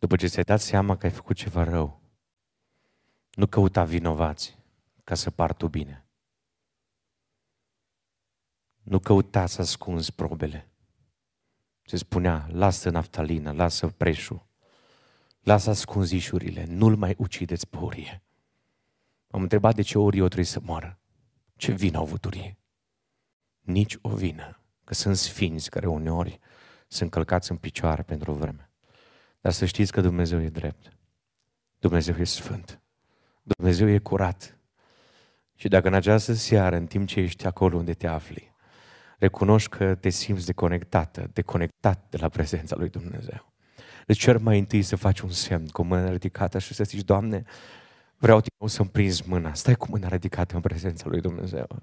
După ce ți-ai dat seama că ai făcut ceva rău, nu căuta vinovați ca să par tu bine. Nu căuta să ascunzi probele. Se spunea, lasă naftalina, lasă preșul, lasă ascunzișurile, nu-l mai ucideți pe orie. Am întrebat de ce o trebuie să moară. Ce vină au avut orie? Nici o vină, că sunt sfinți care uneori sunt călcați în picioare pentru o vreme. Dar să știți că Dumnezeu e drept. Dumnezeu e sfânt. Dumnezeu e curat. Și dacă în această seară, în timp ce ești acolo unde te afli, recunoști că te simți deconectată, deconectat de la prezența lui Dumnezeu, Deci cer mai întâi să faci un semn cu mâna ridicată și să zici, Doamne, vreau din nou să-mi prinzi mâna. Stai cu mâna ridicată în prezența lui Dumnezeu.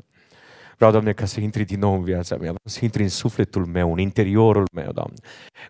Vreau, Doamne, ca să intri din nou în viața mea, vreau să intri în sufletul meu, în interiorul meu, Doamne.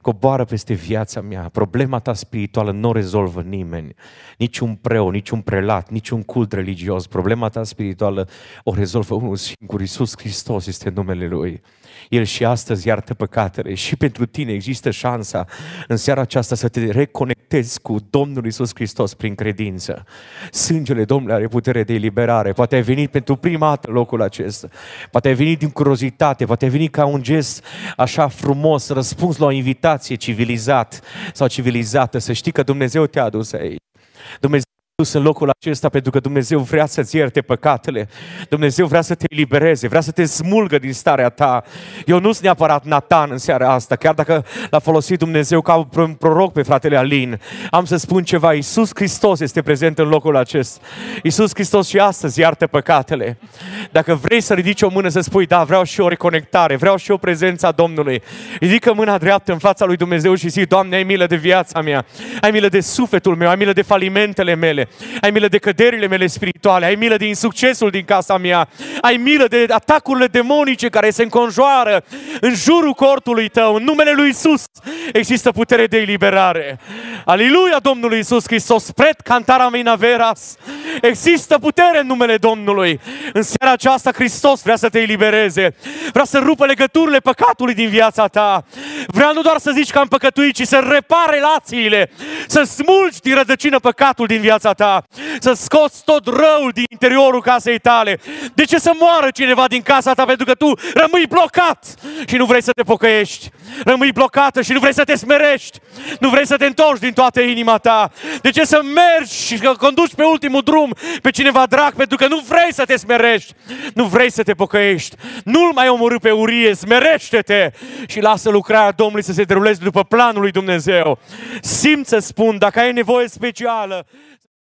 Coboară peste viața mea, problema ta spirituală nu o rezolvă nimeni, niciun preot, niciun prelat, niciun cult religios, problema ta spirituală o rezolvă unul singur, Iisus Hristos este numele Lui. El și astăzi iartă păcatele și pentru tine există șansa în seara aceasta să te reconectezi cu Domnul Isus Hristos prin credință. Sângele Domnului are putere de eliberare. Poate ai venit pentru prima dată locul acesta. Poate ai venit din curiozitate, poate ai venit ca un gest așa frumos, răspuns la o invitație civilizat sau civilizată. Să știi că Dumnezeu te-a adus aici. Dumnezeu dus în locul acesta pentru că Dumnezeu vrea să-ți ierte păcatele. Dumnezeu vrea să te elibereze, vrea să te smulgă din starea ta. Eu nu sunt neapărat Nathan în seara asta, chiar dacă l-a folosit Dumnezeu ca un proroc pe fratele Alin. Am să spun ceva, Iisus Hristos este prezent în locul acesta. Iisus Hristos și astăzi iartă păcatele. Dacă vrei să ridici o mână să spui, da, vreau și o reconectare, vreau și o prezență a Domnului, ridică mâna dreaptă în fața lui Dumnezeu și zic, Doamne, ai milă de viața mea, ai milă de sufletul meu, ai milă de falimentele mele, ai milă de căderile mele spirituale, ai milă de insuccesul din casa mea, ai milă de atacurile demonice care se înconjoară în jurul cortului tău, în numele lui Isus există putere de eliberare. Aleluia Domnului Isus Hristos, spred cantara mea veras, există putere în numele Domnului. În seara aceasta Hristos vrea să te elibereze, vrea să rupă legăturile păcatului din viața ta, vrea nu doar să zici că am păcătuit, ci să repare relațiile, să smulgi din rădăcină păcatul din viața ta ta, să scoți tot răul din interiorul casei tale. De ce să moară cineva din casa ta pentru că tu rămâi blocat și nu vrei să te pocăiești? Rămâi blocată și nu vrei să te smerești? Nu vrei să te întorci din toată inima ta? De ce să mergi și să conduci pe ultimul drum pe cineva drag pentru că nu vrei să te smerești? Nu vrei să te pocăiești? Nu-l mai omorâ pe Urie, smerește-te și lasă lucrarea Domnului să se deruleze după planul lui Dumnezeu. Simt să spun, dacă ai nevoie specială,